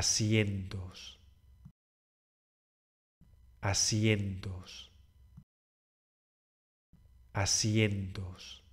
asientos, asientos, asientos.